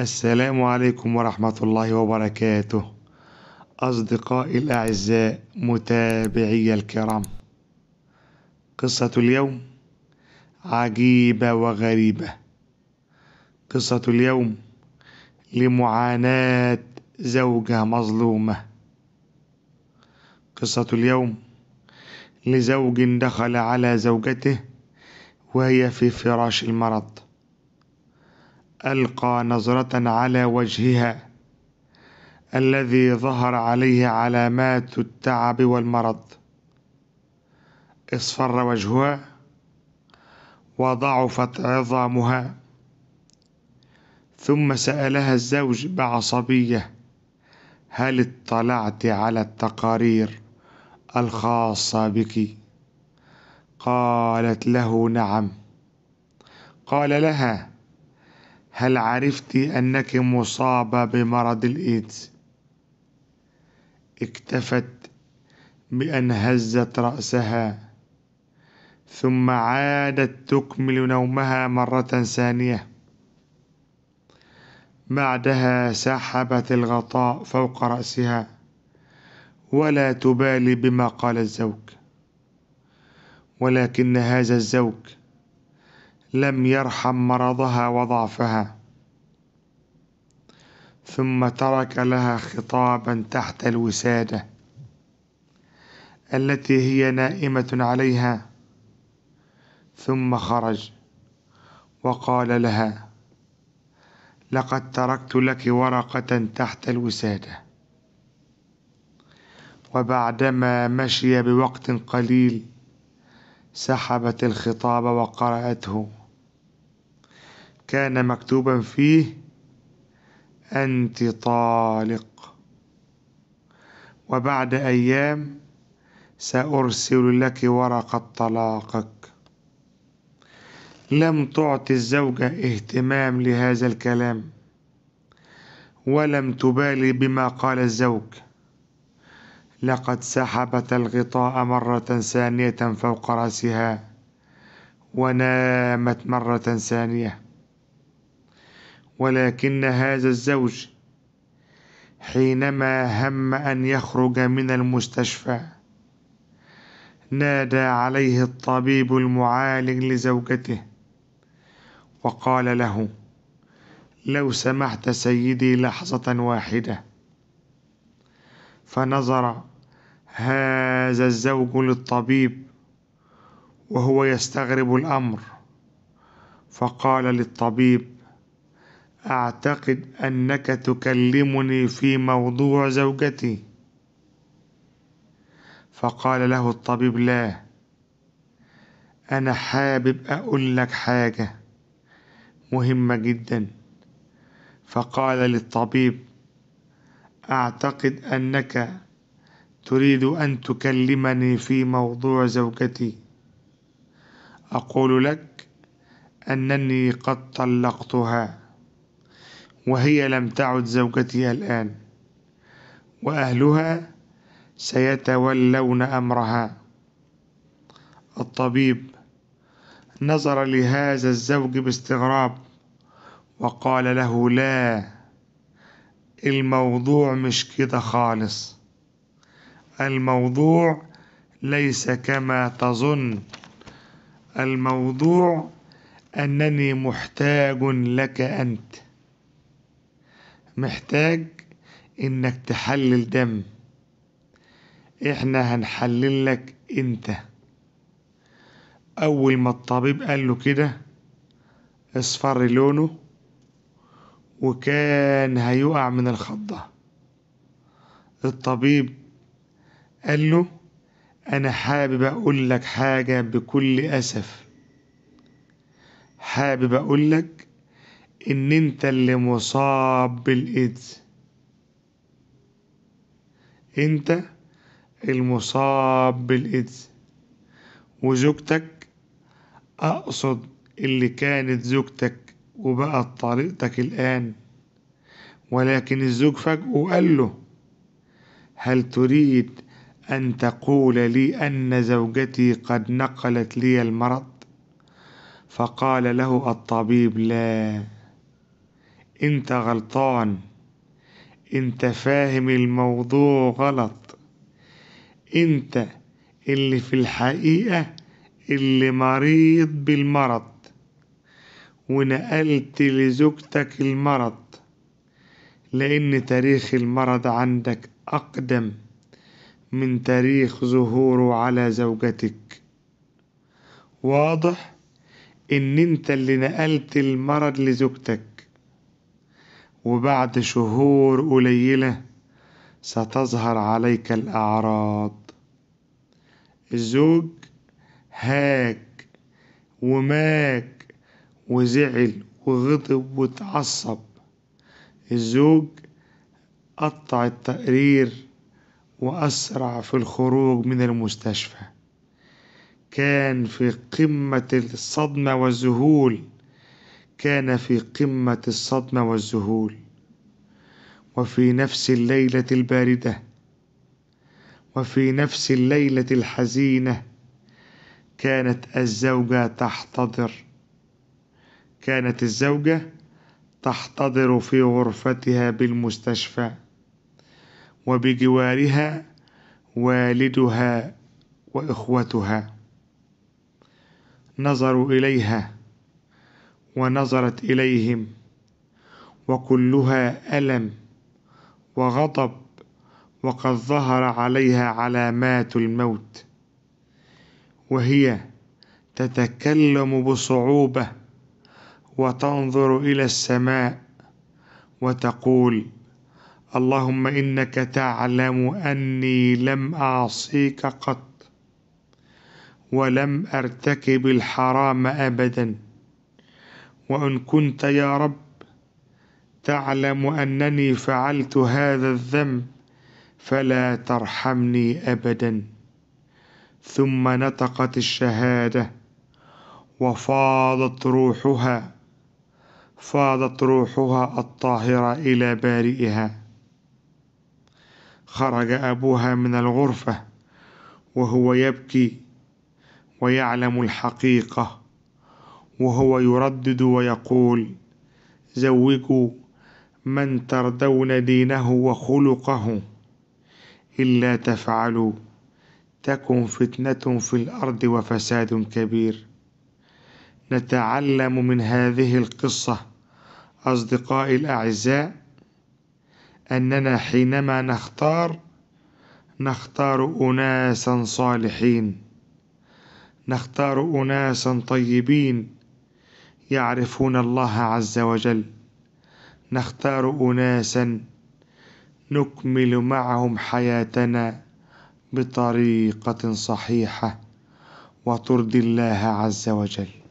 السلام عليكم ورحمة الله وبركاته أصدقائي الأعزاء متابعي الكرام قصة اليوم عجيبة وغريبة قصة اليوم لمعاناة زوجة مظلومة قصة اليوم لزوج دخل على زوجته وهي في فراش المرض القى نظره على وجهها الذي ظهر عليه علامات التعب والمرض اصفر وجهها وضعفت عظامها ثم سالها الزوج بعصبيه هل اطلعت على التقارير الخاصه بك قالت له نعم قال لها هل عرفت أنك مصابة بمرض الإيدز؟ اكتفت بأن هزت رأسها ثم عادت تكمل نومها مرة ثانية بعدها سحبت الغطاء فوق رأسها ولا تبالي بما قال الزوج ولكن هذا الزوج لم يرحم مرضها وضعفها ثم ترك لها خطابا تحت الوسادة التي هي نائمة عليها ثم خرج وقال لها لقد تركت لك ورقة تحت الوسادة وبعدما مشي بوقت قليل سحبت الخطاب وقرأته كان مكتوبا فيه أنت طالق وبعد أيام سأرسل لك ورقة طلاقك لم تعطي الزوجة اهتمام لهذا الكلام ولم تبالي بما قال الزوج لقد سحبت الغطاء مرة ثانية فوق رأسها ونامت مرة ثانية ولكن هذا الزوج حينما هم أن يخرج من المستشفى نادى عليه الطبيب المعالج لزوجته وقال له لو سمحت سيدي لحظة واحدة فنظر هذا الزوج للطبيب وهو يستغرب الأمر فقال للطبيب أعتقد أنك تكلمني في موضوع زوجتي فقال له الطبيب لا أنا حابب أقول لك حاجة مهمة جدا فقال للطبيب أعتقد أنك تريد أن تكلمني في موضوع زوجتي أقول لك أنني قد طلقتها وهي لم تعد زوجتي الآن وأهلها سيتولون أمرها الطبيب نظر لهذا الزوج باستغراب وقال له لا الموضوع مش كده خالص الموضوع ليس كما تظن الموضوع انني محتاج لك انت محتاج انك تحلل دم احنا هنحلل لك انت اول ما الطبيب قال له كده اصفر لونه وكان هيقع من الخضة الطبيب قال له انا حابب اقول لك حاجة بكل اسف حابب اقول لك ان انت اللي مصاب بالايدز انت المصاب بالايدز وزوجتك اقصد اللي كانت زوجتك وبقت طريقتك الان ولكن الزوج فجأة قال له هل تريد أن تقول لي أن زوجتي قد نقلت لي المرض؟ فقال له الطبيب لا انت غلطان انت فاهم الموضوع غلط انت اللي في الحقيقة اللي مريض بالمرض ونقلت لزوجتك المرض لأن تاريخ المرض عندك أقدم من تاريخ ظهوره على زوجتك واضح إن أنت اللي نقلت المرض لزوجتك وبعد شهور قليلة ستظهر عليك الأعراض الزوج هاك وماك وزعل وغضب وتعصب الزوج قطع التقرير وأسرع في الخروج من المستشفى كان في قمة الصدمة والذهول كان في قمة الصدمة والذهول وفي نفس الليلة الباردة وفي نفس الليلة الحزينة كانت الزوجة تحتضر كانت الزوجة تحتضر في غرفتها بالمستشفى وبجوارها والدها واخوتها نظروا اليها ونظرت اليهم وكلها الم وغضب وقد ظهر عليها علامات الموت وهي تتكلم بصعوبه وتنظر الى السماء وتقول اللهم انك تعلم اني لم اعصيك قط ولم ارتكب الحرام ابدا وان كنت يا رب تعلم انني فعلت هذا الذنب فلا ترحمني ابدا ثم نطقت الشهاده وفاضت روحها فاضت روحها الطاهره الى بارئها خرج ابوها من الغرفه وهو يبكي ويعلم الحقيقه وهو يردد ويقول زوجوا من ترضون دينه وخلقه إلا تفعلوا تكن فتنة في الأرض وفساد كبير نتعلم من هذه القصة أصدقائي الأعزاء أننا حينما نختار نختار أناسا صالحين نختار أناسا طيبين يعرفون الله عز وجل نختار اناسا نكمل معهم حياتنا بطريقه صحيحه وترضي الله عز وجل